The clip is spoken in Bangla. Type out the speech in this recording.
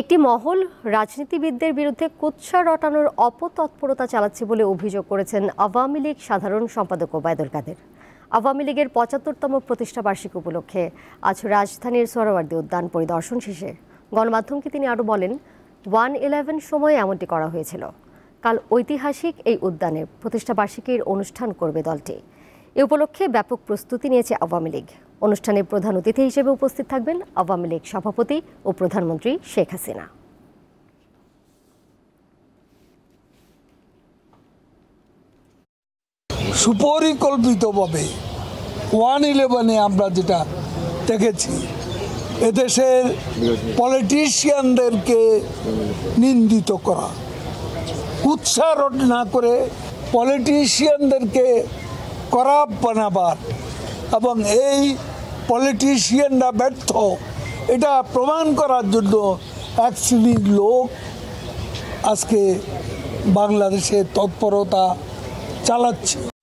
একটি মহল রাজনীতিবিদদের বিরুদ্ধে কুৎসা রটানোর অপতৎপরতা চালাচ্ছে বলে অভিযোগ করেছেন আওয়ামী লীগ সাধারণ সম্পাদক ওবায়দুল কাদের আওয়ামী লীগের পঁচাত্তরতম প্রতিষ্ঠাবার্ষিকী উপলক্ষে আজ রাজধানীর সোহরাওয়ার্দী উদ্যান পরিদর্শন শেষে গণমাধ্যমকে তিনি আরও বলেন ওয়ান ইলেভেন সময়ে এমনটি করা হয়েছিল কাল ঐতিহাসিক এই উদ্যানে প্রতিষ্ঠাবার্ষিকীর অনুষ্ঠান করবে দলটি এ উপলক্ষে ব্যাপক প্রস্তুতি নিয়েছে আওয়ামী লীগ অনুষ্ঠানে প্রধান অতিথি হিসেবে উপস্থিত থাকবেন আওয়ামী লীগ সভাপতি ও প্রধানমন্ত্রী শেখ হাসিনা সুপরিকল্পিতভাবে ওয়ান ইলেভেনে আমরা যেটা দেখেছি এদেশের পলিটিশিয়ানদেরকে নিন্দিত করা উৎসারোধ না করে পলিটিশিয়ানদেরকে করাপ বানাবার এবং এই পলিটিশিয়ানরা ব্যর্থ এটা প্রমাণ করার জন্য এক শ্রেণীর লোক আজকে বাংলাদেশে তৎপরতা চালাচ্ছে